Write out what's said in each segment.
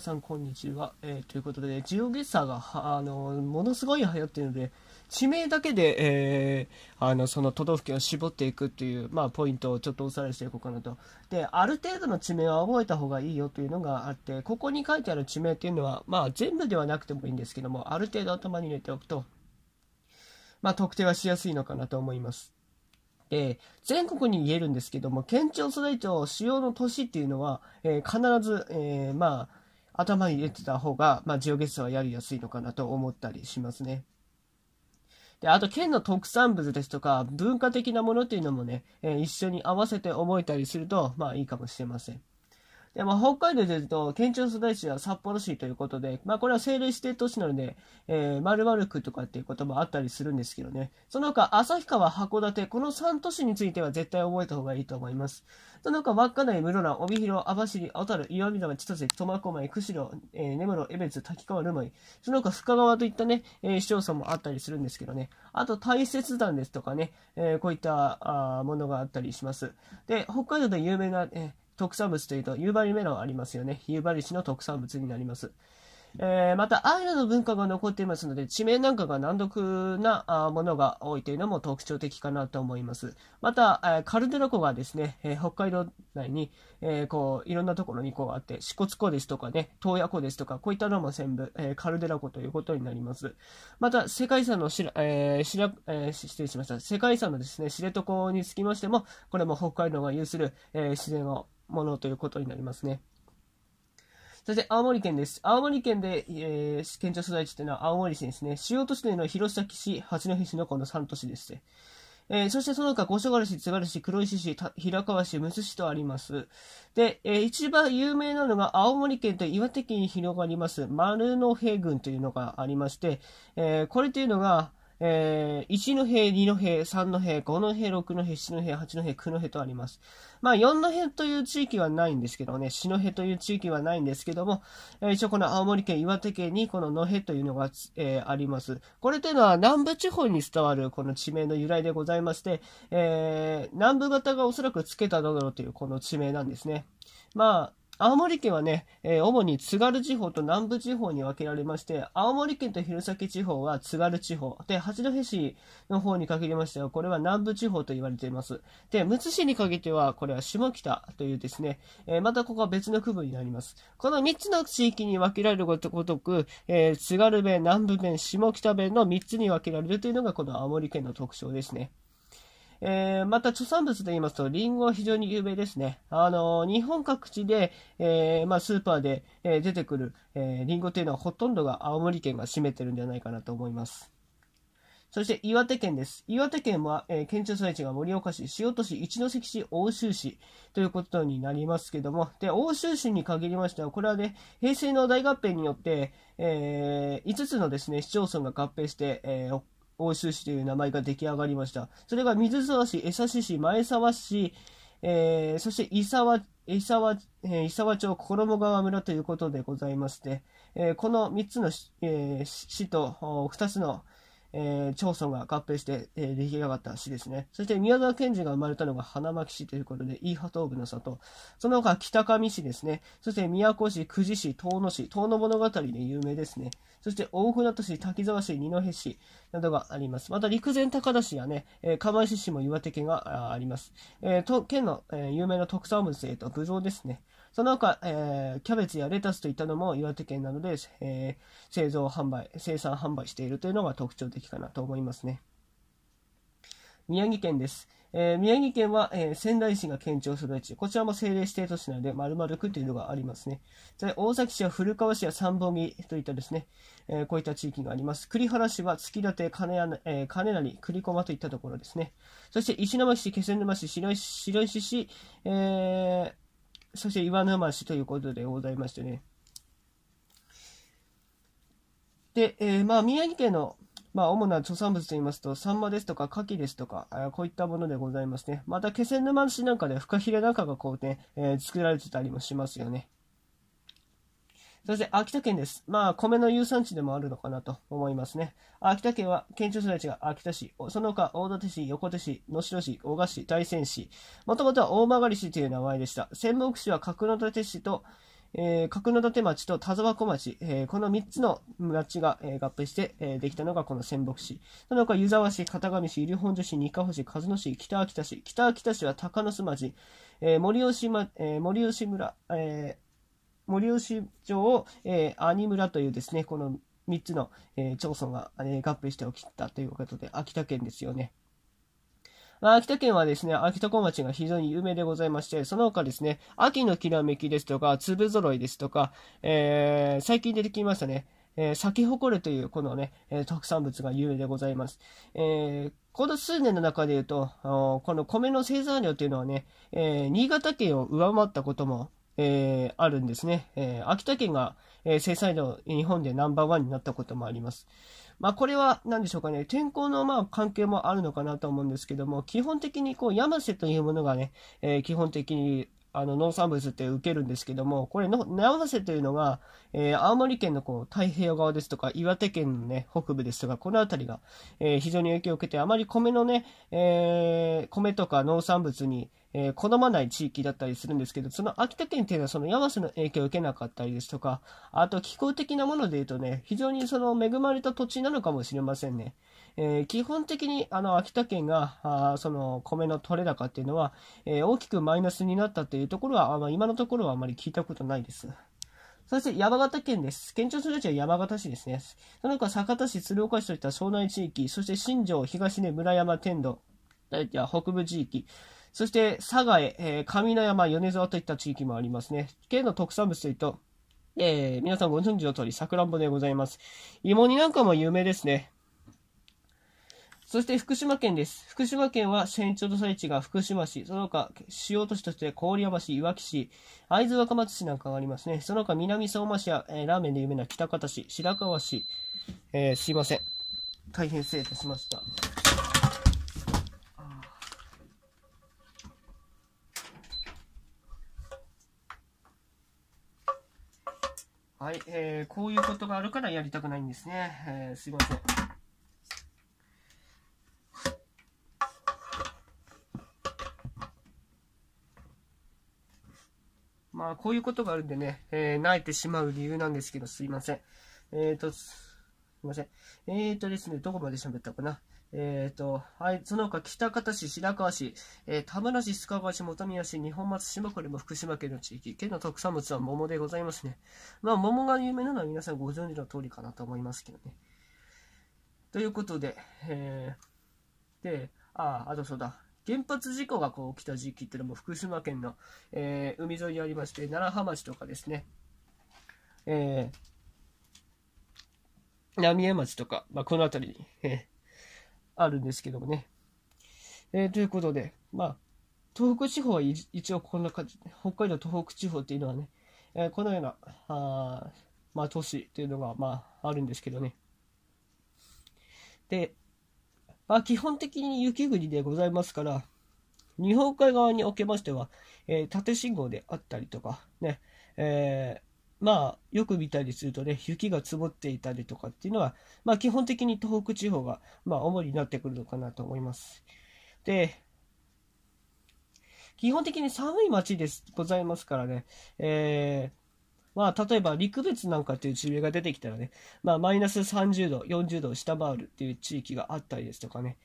さんこんにちは、えー、ということでジオゲッサーがあのものすごい流行ってるので地名だけで、えー、あのその都道府県を絞っていくっていう、まあ、ポイントをちょっとおさらいしていこうかなとである程度の地名は覚えた方がいいよというのがあってここに書いてある地名っていうのは、まあ、全部ではなくてもいいんですけどもある程度頭に入れておくと、まあ、特定はしやすいのかなと思います。えー、全国に言えるんですけども、県庁所在地、主要の都市っていうのは、えー、必ず、えー、まあ、頭に入れてた方が、まあ、ジオゲスサはやりやすいのかなと思ったりしますね。で、あと、県の特産物ですとか、文化的なものっていうのもね、えー、一緒に合わせて覚えたりすると、まあいいかもしれません。で、まあ、北海道でいうと、県庁所在地は札幌市ということで、まあ、これは政令指定都市なので、えー、〇〇区とかっていうこともあったりするんですけどね。その他、旭川、函館、この3都市については絶対覚えた方がいいと思います。その他、稚内、室蘭、帯広、網走、小樽、岩見沢、千歳、苫小牧、釧路、えー、根室、江別、滝川、留米、その他、深川といったね、えー、市町村もあったりするんですけどね。あと、大雪山ですとかね、えー、こういったあものがあったりします。で、北海道で有名な、えー特産物というと、夕張メロンありますよね。夕張市の特産物になります。えー、また、アイヌの文化が残っていますので、地名なんかが難読なものが多いというのも特徴的かなと思います。また、えー、カルデラ湖がですね、えー、北海道内に、えこう、いろんなところにこうあって、四笏湖ですとかね、東野湖ですとか、こういったのも全部、えカルデラ湖ということになります。また、世界遺産のしら、えしら、え失礼しました。世界遺産のですね、知床につきましても、これも北海道が有する、え自然をものということになりますね。そして青森県です。青森県で、えー、県庁所在地というのは青森市ですね。主要都市というのは弘前市、八戸市のこの3都市です。えー、そしてその他、五所川市、津軽市、黒石市、平川市、むす市とあります。で、えー、一番有名なのが青森県と岩手県に広がります丸の平郡というのがありまして、えー、これというのが、えー、1の兵、2の兵、3の兵、5の兵、6の兵、7の兵、8の兵、9の兵とあります。まあ、4の兵という地域はないんですけどね、4の兵という地域はないんですけども、えー、一応この青森県、岩手県にこの野兵というのが、えー、あります。これというのは南部地方に伝わるこの地名の由来でございまして、えー、南部型がおそらくつけただろうというこの地名なんですね。まあ、青森県はね、えー、主に津軽地方と南部地方に分けられまして、青森県と弘前地方は津軽地方、で、八戸市の方に限りましては、これは南部地方と言われています。で、むつ市に限っては、これは下北というですね、えー、またここは別の区分になります。この3つの地域に分けられるごとく、えー、津軽弁、南部弁、下北弁の3つに分けられるというのが、この青森県の特徴ですね。えー、また、著産物で言いますと、リンゴは非常に有名ですね。あのー、日本各地で、えー、まあ、スーパーで、え出てくる、えー、リンゴというのはほとんどが青森県が占めてるんじゃないかなと思います。そして岩手県です。岩手県は、えー、県庁所在地が盛岡市、塩都市、一関市、奥州市ということになりますけども、で、奥州市に限りましては、これはね、平成の大合併によって、えー、5つのですね、市町村が合併して、えー、奥州市という名前が出来上がりました。それが水沢市、江差市、前沢市、えー、そして伊沢、伊沢、え伊沢町、衣川村ということでございまして、えこの3つの、え市と2つのえー、長宗が合併して、えー、出来上がった市ですね。そして宮沢賢治が生まれたのが花巻市ということで、イ波東部の里。その他、北上市ですね。そして宮古市、久慈市、遠野市、遠野物語で有名ですね。そして大船渡市、滝沢市、二戸市などがあります。また陸前高田市やね、えー、釜石市も岩手県があります。えー、と県の、えー、有名な特産物、えー、と、ぶどですね。その他、えー、キャベツやレタスといったのも岩手県などで、えー、製造販売、生産販売しているというのが特徴的かなと思いますね。宮城県です。えー、宮城県は、えー、仙台市が県庁所在地。こちらも政令指定都市なので、丸々区というのがありますね。大崎市や古川市や三本木といったですね、えー、こういった地域があります。栗原市は月立、金谷、えー、金成、栗駒といったところですね。そして石巻市、気仙沼市、白石市、えー、そして岩沼市ということでございましてね。で、えー、まあ、宮城県の、まあ、主な貯産物といいますと、サンマですとか、カキですとか、あこういったものでございますね。また、気仙沼市なんかで、フカヒレなんかがこうね、えー、作られてたりもしますよね。そして秋田県です。まあ、米の有産地でもあるのかなと思いますね。秋田県は県庁所在地が秋田市、その他大館市、横手市、能代市、男鹿市、大仙市、もともとは大曲市という名前でした。仙北市は角館市と、えー、角館町と田沢湖町、えー、この3つの町が、えー、合併して、えー、できたのがこの仙北市。その他湯沢市、片上市、由本所市、三ヶ穂市、和野市、北秋田市、北秋田市は鷹巣町、えー、森吉、まえー、森吉村、えー森吉町、を、えー、兄村というですね、この3つの、えー、町村が、ね、合併して起きたということで、秋田県ですよね。まあ、秋田県はですね、秋田小町が非常に有名でございまして、その他ですね、秋のきらめきですとか、粒揃いですとか、えー、最近出てきましたね、えー、咲き誇るというこのね、え特産物が有名でございます。えー、この数年の中で言うと、この米の生産量というのはね、え新潟県を上回ったこともえー、あるんですね。えー、秋田県が、えー、生産量日本でナンバーワンになったこともあります。まあ、これは何でしょうかね、天候のまあ関係もあるのかなと思うんですけども、基本的にこう山瀬というものがね、えー、基本的にあの農産物って受けるんですけども、これの、山瀬というのが、えー、青森県のこう太平洋側ですとか、岩手県のね、北部ですとか、この辺りが、えー、非常に影響を受けて、あまり米のね、えー、米とか農産物に、えー、好まない地域だったりするんですけど、その秋田県っていうのはそのヤマの影響を受けなかったりですとか、あと気候的なもので言うとね、非常にその恵まれた土地なのかもしれませんね。えー、基本的にあの秋田県があその米の取れ高っていうのは、えー、大きくマイナスになったっていうところは、あの今のところはあまり聞いたことないです。そして山形県です。県庁所在地は山形市ですね。その他、酒田市、鶴岡市といった庄内地域、そして新庄、東根、村山、天童、大は北部地域、そして佐賀へ、えー、上山、米沢といった地域もありますね。県の特産物というと、えー、皆さんご存知の通り、さくらんぼでございます。芋煮なんかも有名ですね。そして福島県です。福島県は県庁所在地が福島市、その他、主要都市として郡山市、いわき市、会津若松市なんかがありますね。その他、南相馬市や、えー、ラーメンで有名な北方市、白河市、えー、すいません。大変失礼いたしました。はい、えー、こういうことがあるからやりたくないんですね。えー、すいません。まあ、こういうことがあるんでね、えー、泣いてしまう理由なんですけど、すいません。えっ、ー、と、すいません。えっ、ー、とですね、どこまで喋ったかな。えっ、ー、と、はい、その他、北方市、白河市、えー、田村市、須賀川市、本宮市、日本松島、これも福島県の地域、県の特産物は桃でございますね。まあ、桃が有名なのは皆さんご存知の通りかなと思いますけどね。ということで、えー、で、あ、あとそうだ、原発事故がこう起きた時期っていうのも福島県の、えー、海沿いにありまして、楢葉町とかですね、えー、浪江町とか、まあ、この辺りに、えーあるんですけどもね。えー、ということで、まあ、東北地方は一応こんな感じ、北海道東北地方っていうのはね、えー、このような、あまあ、都市というのが、まあ、あるんですけどね。で、まあ、基本的に雪国でございますから、日本海側におけましては、えー、縦信号であったりとか、ね、えー、まあ、よく見たりするとね、雪が積もっていたりとかっていうのは、まあ、基本的に東北地方が、まあ、主になってくるのかなと思います。で、基本的に寒い町です、ございますからね、えー、まあ、例えば陸別なんかっていう地名が出てきたらね、まあ、マイナス30度、40度を下回るっていう地域があったりですとかね、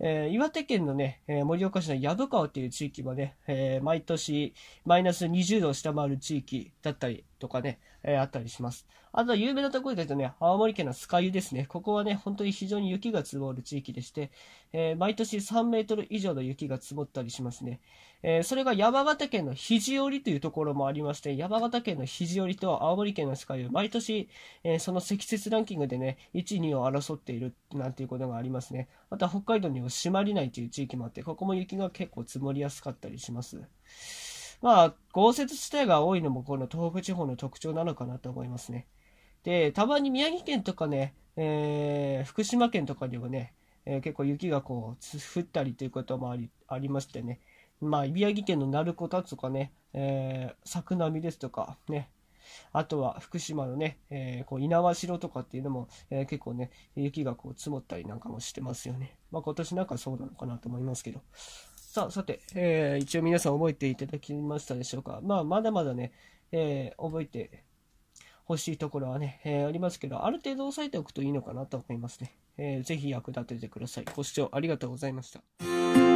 えー、岩手県のね、えー、盛岡市の薮川っていう地域はね、えー、毎年マイナス20度を下回る地域だったり、とかね、えー、あったりします。あとは有名なところで言うとね、青森県の酸ヶ湯ですね。ここはね、本当に非常に雪が積もる地域でして、えー、毎年3メートル以上の雪が積もったりしますね。えー、それが山形県の肘折というところもありまして、山形県の肘折と青森県の酸ヶ湯、毎年、えその積雪ランキングでね、1、2を争っているなんていうことがありますね。また北海道には締まりないという地域もあって、ここも雪が結構積もりやすかったりします。まあ、豪雪地帯が多いのもこの東北地方の特徴なのかなと思いますね。で、たまに宮城県とかね、えー、福島県とかではね、えー、結構雪がこう降ったりということもありありましてね、まあ、宮城県の鳴子田とかね、えー、作並ですとかね、あとは福島のね、えー、こう猪苗代とかっていうのも、えー、結構ね、雪がこう積もったりなんかもしてますよね。まあ、今年なんかそうなのかなと思いますけど。さあ、さて、えー、一応皆さん覚えていただきましたでしょうか。まあ、まだまだね、えー、覚えてほしいところはね、えー、ありますけど、ある程度押さえておくといいのかなと思いますね。えー、ぜひ役立ててください。ご視聴ありがとうございました。